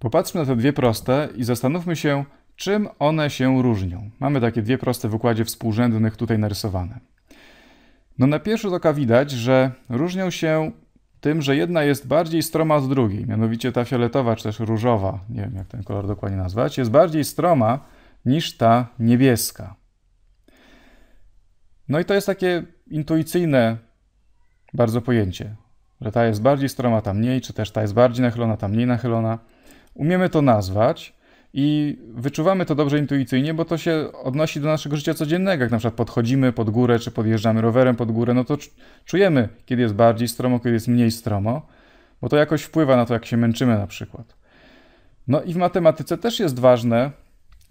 Popatrzmy na te dwie proste i zastanówmy się, czym one się różnią. Mamy takie dwie proste w układzie współrzędnych tutaj narysowane. No na pierwszy rzut oka widać, że różnią się tym, że jedna jest bardziej stroma od drugiej, mianowicie ta fioletowa czy też różowa, nie wiem jak ten kolor dokładnie nazwać, jest bardziej stroma niż ta niebieska. No i to jest takie intuicyjne bardzo pojęcie, że ta jest bardziej stroma, ta mniej, czy też ta jest bardziej nachylona, ta mniej nachylona umiemy to nazwać i wyczuwamy to dobrze intuicyjnie, bo to się odnosi do naszego życia codziennego. Jak na przykład podchodzimy pod górę, czy podjeżdżamy rowerem pod górę, no to czujemy, kiedy jest bardziej stromo, kiedy jest mniej stromo, bo to jakoś wpływa na to, jak się męczymy na przykład. No i w matematyce też jest ważne,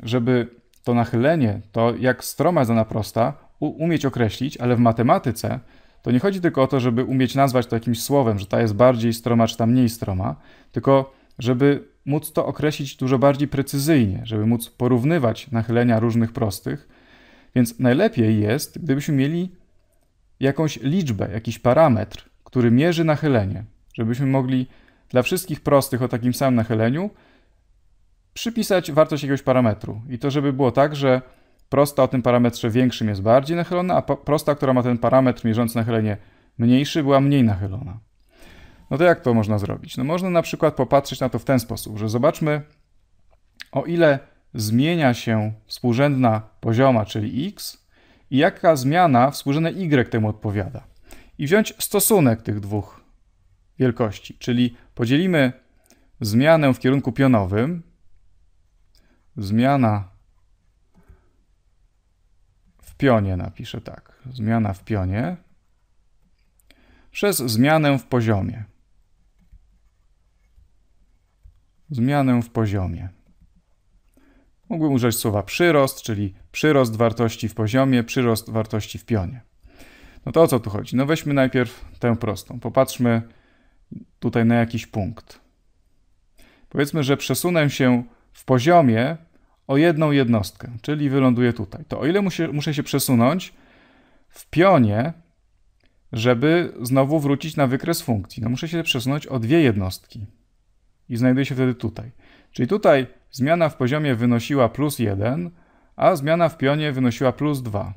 żeby to nachylenie, to jak stroma jest ona prosta, umieć określić, ale w matematyce to nie chodzi tylko o to, żeby umieć nazwać to jakimś słowem, że ta jest bardziej stroma, czy ta mniej stroma, tylko żeby móc to określić dużo bardziej precyzyjnie, żeby móc porównywać nachylenia różnych prostych. Więc najlepiej jest, gdybyśmy mieli jakąś liczbę, jakiś parametr, który mierzy nachylenie, żebyśmy mogli dla wszystkich prostych o takim samym nachyleniu przypisać wartość jakiegoś parametru. I to, żeby było tak, że prosta o tym parametrze większym jest bardziej nachylona, a prosta, która ma ten parametr mierzący nachylenie mniejszy, była mniej nachylona. No to jak to można zrobić? No można na przykład popatrzeć na to w ten sposób, że zobaczmy, o ile zmienia się współrzędna pozioma, czyli x, i jaka zmiana współrzędna y temu odpowiada. I wziąć stosunek tych dwóch wielkości, czyli podzielimy zmianę w kierunku pionowym, zmiana w pionie, napiszę tak, zmiana w pionie, przez zmianę w poziomie. zmianę w poziomie. Mógłbym użyć słowa przyrost, czyli przyrost wartości w poziomie, przyrost wartości w pionie. No to o co tu chodzi? No weźmy najpierw tę prostą. Popatrzmy tutaj na jakiś punkt. Powiedzmy, że przesunę się w poziomie o jedną jednostkę, czyli wyląduję tutaj. To o ile muszę się przesunąć w pionie, żeby znowu wrócić na wykres funkcji? No muszę się przesunąć o dwie jednostki i znajduje się wtedy tutaj. Czyli tutaj zmiana w poziomie wynosiła plus 1, a zmiana w pionie wynosiła plus 2.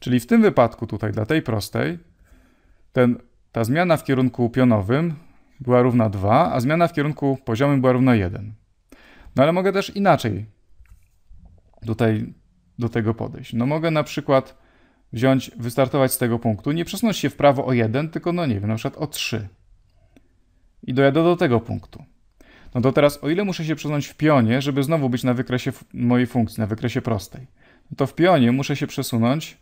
Czyli w tym wypadku tutaj dla tej prostej ten, ta zmiana w kierunku pionowym była równa 2, a zmiana w kierunku poziomym była równa 1. No ale mogę też inaczej tutaj do tego podejść. No mogę na przykład wziąć, wystartować z tego punktu, nie przesunąć się w prawo o 1, tylko no nie wiem, na przykład o 3. I dojadę do tego punktu. No to teraz o ile muszę się przesunąć w pionie, żeby znowu być na wykresie mojej funkcji, na wykresie prostej. No to w pionie muszę się przesunąć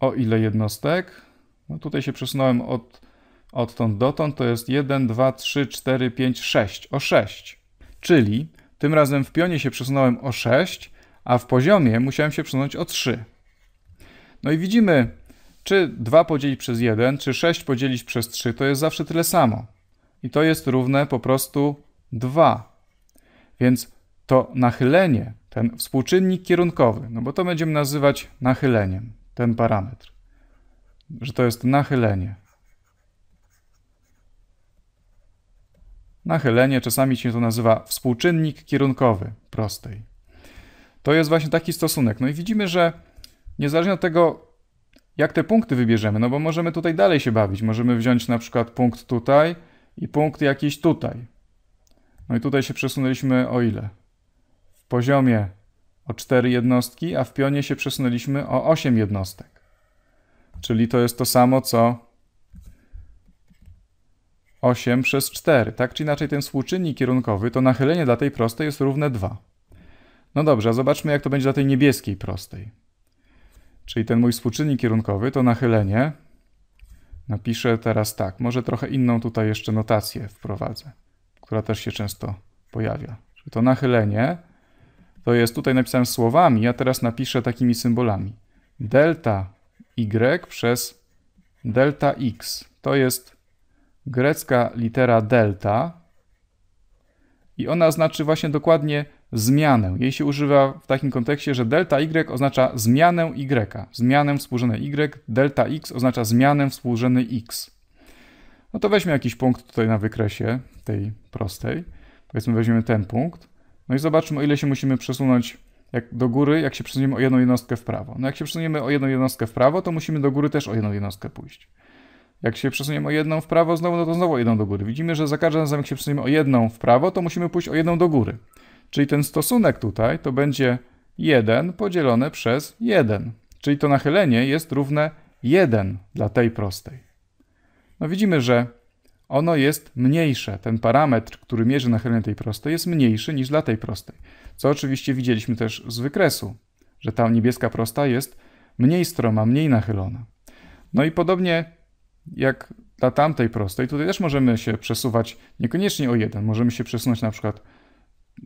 o ile jednostek? No tutaj się przesunąłem od, odtąd dotąd, to jest 1, 2, 3, 4, 5, 6, o 6. Czyli tym razem w pionie się przesunąłem o 6, a w poziomie musiałem się przesunąć o 3. No i widzimy, czy 2 podzielić przez 1, czy 6 podzielić przez 3, to jest zawsze tyle samo. I to jest równe po prostu 2. Więc to nachylenie, ten współczynnik kierunkowy, no bo to będziemy nazywać nachyleniem, ten parametr, że to jest nachylenie. Nachylenie, czasami się to nazywa współczynnik kierunkowy prostej. To jest właśnie taki stosunek. No i widzimy, że niezależnie od tego, jak te punkty wybierzemy, no bo możemy tutaj dalej się bawić. Możemy wziąć na przykład punkt tutaj i punkt jakiś tutaj. No i tutaj się przesunęliśmy o ile? W poziomie o 4 jednostki, a w pionie się przesunęliśmy o 8 jednostek. Czyli to jest to samo co 8 przez 4. Tak czy inaczej ten współczynnik kierunkowy to nachylenie dla tej prostej jest równe 2. No dobrze, a zobaczmy jak to będzie dla tej niebieskiej prostej. Czyli ten mój współczynnik kierunkowy to nachylenie. Napiszę teraz tak, może trochę inną tutaj jeszcze notację wprowadzę która też się często pojawia. to nachylenie to jest tutaj napisałem słowami, ja teraz napiszę takimi symbolami. Delta Y przez delta X. To jest grecka litera delta i ona znaczy właśnie dokładnie zmianę. Jej się używa w takim kontekście, że delta Y oznacza zmianę Y, zmianę współrzędnej Y, delta X oznacza zmianę współrzędnej X no to weźmy jakiś punkt tutaj na wykresie tej prostej. Powiedzmy weźmiemy ten punkt. No i zobaczmy, o ile się musimy przesunąć jak do góry, jak się przesuniemy o jedną jednostkę w prawo. No jak się przesuniemy o jedną jednostkę w prawo, to musimy do góry też o jedną jednostkę pójść. Jak się przesuniemy o jedną w prawo znowu, no to znowu o jedną do góry. Widzimy, że za każdym razem, jak się przesuniemy o jedną w prawo, to musimy pójść o jedną do góry. Czyli ten stosunek tutaj to będzie 1 podzielone przez 1. Czyli to nachylenie jest równe 1 dla tej prostej. No widzimy, że ono jest mniejsze. Ten parametr, który mierzy nachylenie tej prostej, jest mniejszy niż dla tej prostej. Co oczywiście widzieliśmy też z wykresu, że ta niebieska prosta jest mniej stroma, mniej nachylona. No i podobnie jak dla tamtej prostej, tutaj też możemy się przesuwać niekoniecznie o jeden. Możemy się przesunąć na przykład,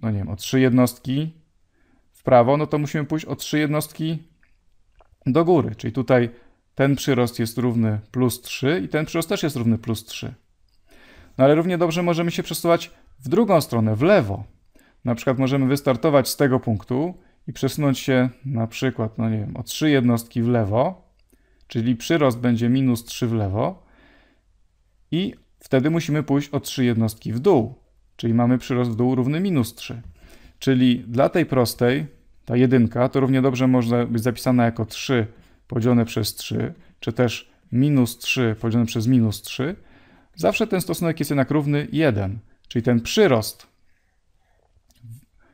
no nie wiem, o trzy jednostki w prawo, no to musimy pójść o trzy jednostki do góry. Czyli tutaj ten przyrost jest równy plus 3 i ten przyrost też jest równy plus 3. No ale równie dobrze możemy się przesuwać w drugą stronę, w lewo. Na przykład możemy wystartować z tego punktu i przesunąć się na przykład, no nie wiem, o 3 jednostki w lewo, czyli przyrost będzie minus 3 w lewo i wtedy musimy pójść o 3 jednostki w dół, czyli mamy przyrost w dół równy minus 3. Czyli dla tej prostej ta jedynka to równie dobrze może być zapisana jako 3 podzielone przez 3, czy też minus 3 podzielone przez minus 3, zawsze ten stosunek jest jednak równy 1. Czyli ten przyrost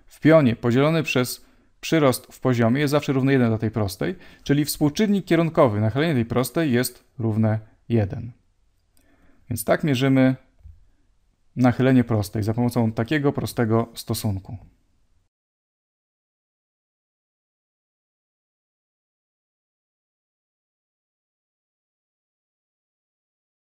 w pionie podzielony przez przyrost w poziomie jest zawsze równy 1 dla tej prostej, czyli współczynnik kierunkowy nachylenia tej prostej jest równe 1. Więc tak mierzymy nachylenie prostej za pomocą takiego prostego stosunku.